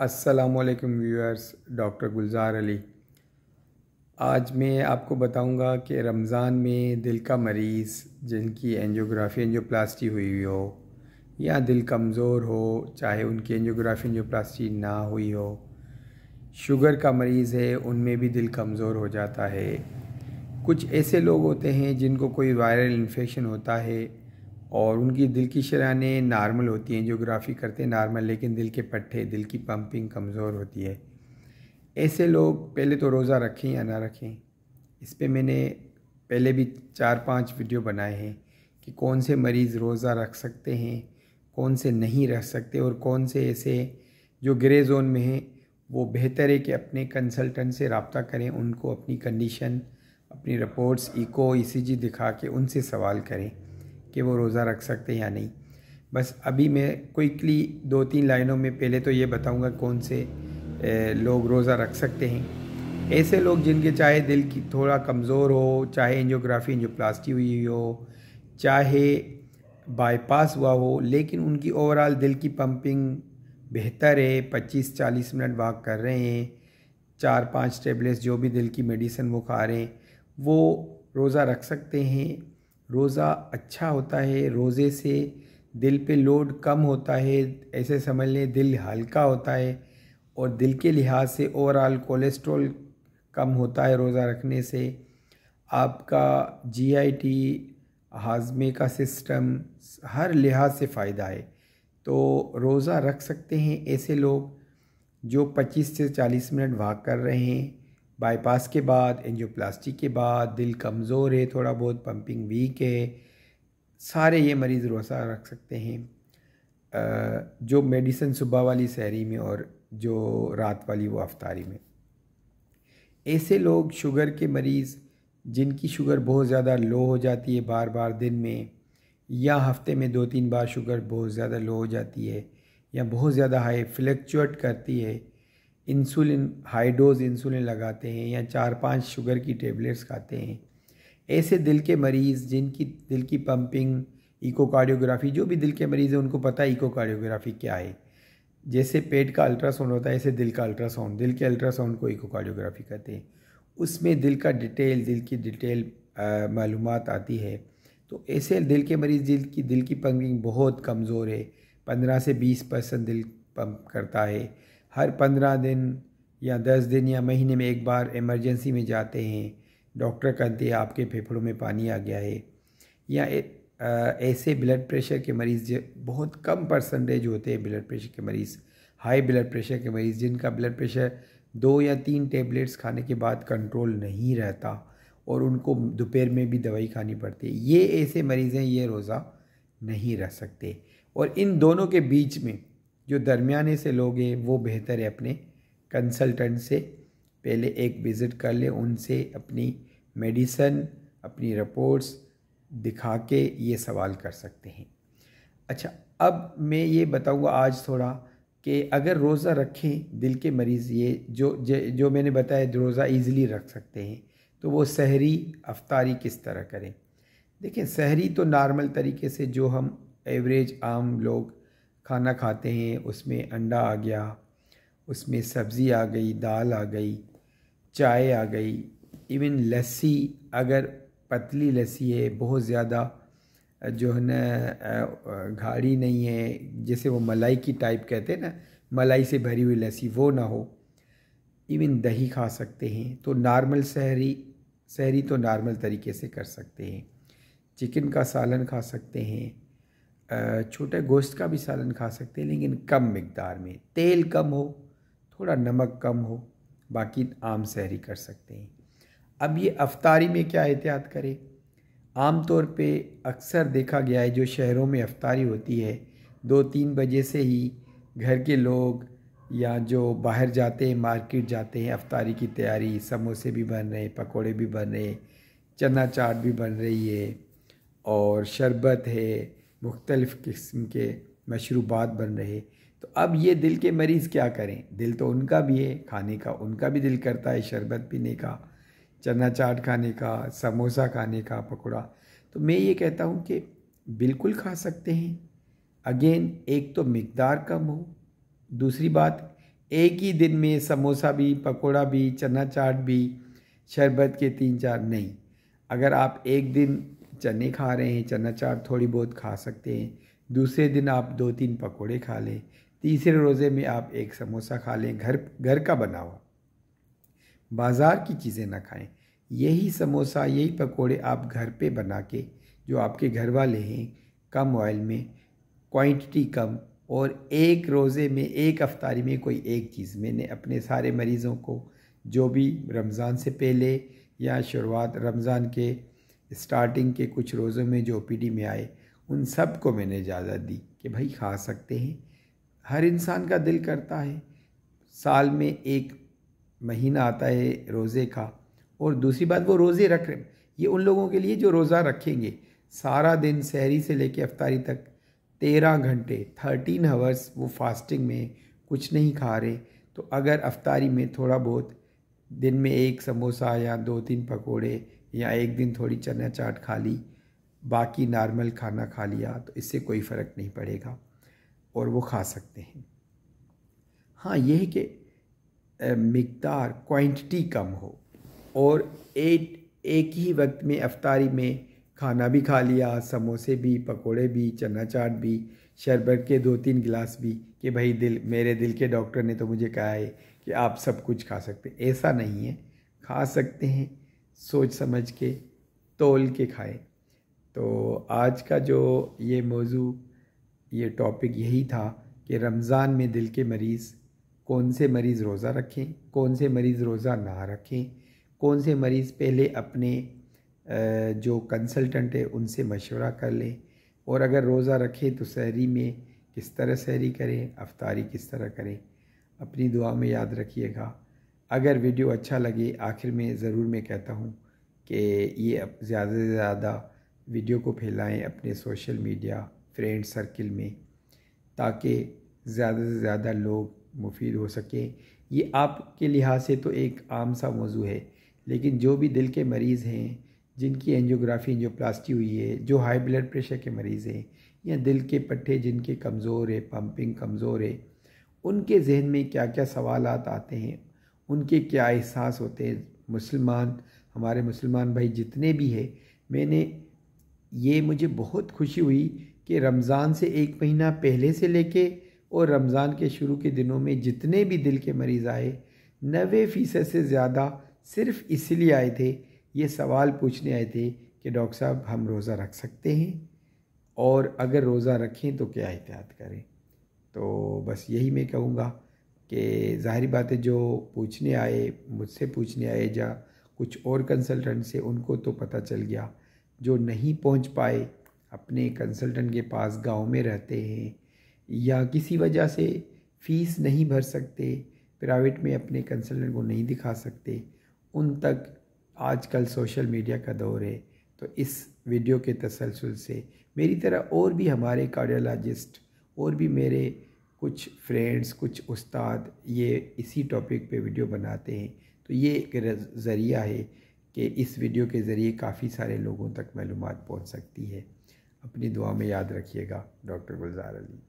असलकम viewers doctor गुलजार अली आज मैं आपको बताऊंगा कि रमज़ान में दिल का मरीज़ जिनकी एंजियोग्राफी एंजियोप्लास्टी हुई हुई हो या दिल कमज़ोर हो चाहे उनकी एंजियोग्राफी एंजियोप्लास्टी ना हुई हो शुगर का मरीज़ है उनमें भी दिल कमज़ोर हो जाता है कुछ ऐसे लोग होते हैं जिनको कोई वायरल इन्फेक्शन होता है और उनकी दिल की शराने नॉर्मल होती हैं जोग्राफी करते हैं नॉर्मल लेकिन दिल के पट्टे दिल की पंपिंग कमज़ोर होती है ऐसे लोग पहले तो रोज़ा रखें या ना रखें इस पर मैंने पहले भी चार पांच वीडियो बनाए हैं कि कौन से मरीज़ रोज़ा रख सकते हैं कौन से नहीं रख सकते और कौन से ऐसे जो ग्रे जोन में हैं वो बेहतर है कि अपने कंसल्टेंट से रबता करें उनको अपनी कंडीशन अपनी रिपोर्ट्स इको ई दिखा के उनसे सवाल करें कि वो रोज़ा रख सकते हैं या नहीं बस अभी मैं क्विकली दो तीन लाइनों में पहले तो ये बताऊंगा कौन से लोग रोज़ा रख सकते हैं ऐसे लोग जिनके चाहे दिल की थोड़ा कमज़ोर हो चाहे एंजियोग्राफी एंजियोप्लास्टी हुई हो चाहे बाईपास हुआ हो लेकिन उनकी ओवरऑल दिल की पंपिंग बेहतर है पच्चीस चालीस मिनट वॉक कर रहे हैं चार पांच टेबलेट्स जो भी दिल की मेडिसिन वो खा रहे हैं वो रोज़ा रख सकते हैं रोज़ा अच्छा होता है रोज़े से दिल पे लोड कम होता है ऐसे समझ लें दिल हल्का होता है और दिल के लिहाज से ओवरऑल कोलेस्ट्रॉल कम होता है रोज़ा रखने से आपका जीआईटी हाजमे का सिस्टम हर लिहाज से फ़ायदा है तो रोज़ा रख सकते हैं ऐसे लोग जो 25 से 40 मिनट भाग कर रहे हैं बाईपास के बाद एंजियोप्लास्टी के बाद दिल कमज़ोर है थोड़ा बहुत पंपिंग वीक है सारे ये मरीज़ रोसा रख सकते हैं जो मेडिसिन सुबह वाली सहरी में और जो रात वाली वो अफ्तारी में ऐसे लोग शुगर के मरीज़ जिनकी शुगर बहुत ज़्यादा लो हो जाती है बार बार दिन में या हफ्ते में दो तीन बार शुगर बहुत ज़्यादा लो हो जाती है या बहुत ज़्यादा हाई फ्लक्चुएट करती है इंसुलिन हाई डोज इंसुलिन लगाते हैं या चार पांच शुगर की टेबलेट्स खाते हैं ऐसे दिल के मरीज़ जिनकी दिल की पंपिंग इकोकार्डियोग्राफी जो भी दिल के मरीज़ हैं उनको पता है इकोकार्डियोग्राफी क्या है जैसे पेट का अल्ट्रासाउंड होता है ऐसे दिल का अल्ट्रासाउंड दिल के अल्ट्रासाउंड को इकोकार्डियोग्राफी कहते हैं उसमें दिल का डिटेल दिल की डिटेल मालूम आती है तो ऐसे दिल के मरीज़ की दिल की पंपिंग बहुत कमज़ोर है पंद्रह से बीस परसेंट दिल पम्प करता है हर पंद्रह दिन या दस दिन या महीने में एक बार इमरजेंसी में जाते हैं डॉक्टर कहते हैं आपके फेफड़ों में पानी आ गया है या ए, आ, ऐसे ब्लड प्रेशर के मरीज़ बहुत कम परसेंटेज होते हैं ब्लड प्रेशर के मरीज़ हाई ब्लड प्रेशर के मरीज़ जिनका ब्लड प्रेशर दो या तीन टेबलेट्स खाने के बाद कंट्रोल नहीं रहता और उनको दोपहर में भी दवाई खानी पड़ती है ये ऐसे मरीज़ हैं ये रोज़ा नहीं रह सकते और इन दोनों के बीच में जो दरमियाने से लोग हैं वो बेहतर है अपने कंसल्टेंट से पहले एक विज़िट कर ले उनसे अपनी मेडिसन अपनी रिपोर्ट्स दिखा के ये सवाल कर सकते हैं अच्छा अब मैं ये बताऊँगा आज थोड़ा कि अगर रोज़ा रखें दिल के मरीज़ ये जो जो मैंने बताया रोज़ा ईज़िली रख सकते हैं तो वो सहरी अफ्तारी किस तरह करें देखें सहरी तो नॉर्मल तरीके से जो हम एवरेज आम लोग खाना खाते हैं उसमें अंडा आ गया उसमें सब्ज़ी आ गई दाल आ गई चाय आ गई इवन लस्सी अगर पतली लस्सी है बहुत ज़्यादा जो है ना घाड़ी नहीं है जैसे वो मलाई की टाइप कहते हैं ना मलाई से भरी हुई लस्सी वो ना हो इवन दही खा सकते हैं तो नॉर्मल सहरी सहरी तो नॉर्मल तरीके से कर सकते हैं चिकन का सालन खा सकते हैं छोटे गोश्त का भी सालन खा सकते हैं लेकिन कम मकदार में तेल कम हो थोड़ा नमक कम हो बाकी आम सहरी कर सकते हैं अब ये अफ्तारी में क्या एहतियात करें आम तौर पे अक्सर देखा गया है जो शहरों में अफ्तारी होती है दो तीन बजे से ही घर के लोग या जो बाहर जाते हैं मार्केट जाते हैं अफ्तारी की तैयारी समोसे भी बन रहे हैं भी बन रहे हैं चना चाट भी बन रही है और शरबत है मुख्तलफ किस्म के मशरूबात बन रहे तो अब ये दिल के मरीज़ क्या करें दिल तो उनका भी है खाने का उनका भी दिल करता है शरबत पीने का चना चाट खाने का समोसा खाने का पकौड़ा तो मैं ये कहता हूँ कि बिल्कुल खा सकते हैं अगेन एक तो मकदार कम हो दूसरी बात एक ही दिन में समोसा भी पकोड़ा भी चना चाट भी शरबत के तीन चार नहीं अगर आप एक दिन चने खा रहे हैं चना चाट थोड़ी बहुत खा सकते हैं दूसरे दिन आप दो तीन पकोड़े खा लें तीसरे रोज़े में आप एक समोसा खा लें घर घर का बना हुआ बाज़ार की चीज़ें ना खाएं यही समोसा यही पकोड़े आप घर पे बना के जो आपके घर वाले हैं कम ऑयल में क्वांटिटी कम और एक रोज़े में एक अफ्तारी में कोई एक चीज़ मैंने अपने सारे मरीज़ों को जो भी रमज़ान से पहले या शुरुआत रमज़ान के स्टार्टिंग के कुछ रोज़ों में जो ओपीडी में आए उन सब को मैंने इजाज़त दी कि भाई खा सकते हैं हर इंसान का दिल करता है साल में एक महीना आता है रोज़े का और दूसरी बात वो रोज़े रख रहे ये उन लोगों के लिए जो रोज़ा रखेंगे सारा दिन सहरी से लेकर अफ्तारी तक तेरह घंटे थर्टीन हवर्स वो फास्टिंग में कुछ नहीं खा रहे तो अगर अफ्तारी में थोड़ा बहुत दिन में एक समोसा या दो तीन पकोड़े या एक दिन थोड़ी चना चाट खा ली बाकी नॉर्मल खाना खा लिया तो इससे कोई फ़र्क नहीं पड़ेगा और वो खा सकते हैं हाँ यह कि मकदार क्वांटिटी कम हो और एक एक ही वक्त में अफ्तारी में खाना भी खा लिया समोसे भी पकोड़े भी चना चाट भी शरबत के दो तीन गिलास भी कि भाई दिल मेरे दिल के डॉक्टर ने तो मुझे कहा है कि आप सब कुछ खा सकते ऐसा नहीं है खा सकते हैं सोच समझ के तोल के खाए तो आज का जो ये मौजू ये टॉपिक यही था कि रमज़ान में दिल के मरीज़ कौन से मरीज़ रोज़ा रखें कौन से मरीज़ रोज़ा ना रखें कौन से मरीज़ पहले अपने जो कंसल्टेंट है उनसे मशवरा कर लें और अगर रोज़ा रखें तो सहरी में किस तरह सहरी करें अफ्तारी किस तरह करें अपनी दुआ में याद रखिएगा अगर वीडियो अच्छा लगे आखिर में ज़रूर मैं कहता हूँ कि ये ज़्यादा से ज़्यादा वीडियो को फैलाएं अपने सोशल मीडिया फ्रेंड सर्किल में ताकि ज़्यादा से ज़्यादा लोग मुफीद हो सकें ये आपके लिहाज से तो एक आम सा मौजू है लेकिन जो भी दिल के मरीज़ हैं जिनकी एंजियोग्राफी एनजियोप्लास्टी हुई है जो हाई ब्लड प्रेशर के मरीज़ हैं या दिल के पट्टे जिनके कमज़ोर है पंपिंग कमज़ोर है उनके जहन में क्या क्या सवाल आते हैं उनके क्या एहसास होते हैं मुसलमान हमारे मुसलमान भाई जितने भी हैं मैंने ये मुझे बहुत खुशी हुई कि रमज़ान से एक महीना पहले से लेके और रमज़ान के शुरू के दिनों में जितने भी दिल के मरीज़ आए नबे फ़ीसद से ज़्यादा सिर्फ इसलिए आए थे ये सवाल पूछने आए थे कि डॉक्टर साहब हम रोज़ा रख सकते हैं और अगर रोज़ा रखें तो क्या एहतियात करें तो बस यही मैं कहूँगा कि ज़ाहरी बात है जो पूछने आए मुझसे पूछने आए या कुछ और कंसल्टेंट से उनको तो पता चल गया जो नहीं पहुंच पाए अपने कंसल्टेंट के पास गांव में रहते हैं या किसी वजह से फ़ीस नहीं भर सकते प्राइवेट में अपने कंसल्टेंट को नहीं दिखा सकते उन तक आजकल सोशल मीडिया का दौर है तो इस वीडियो के तसलसल से मेरी तरह और भी हमारे कार्डियोलॉजिस्ट और भी मेरे कुछ फ्रेंड्स कुछ उस्ताद ये इसी टॉपिक पे वीडियो बनाते हैं तो ये एक ज़रिया है कि इस वीडियो के ज़रिए काफ़ी सारे लोगों तक मालूम पहुँच सकती है अपनी दुआ में याद रखिएगा डॉक्टर गुलजार अली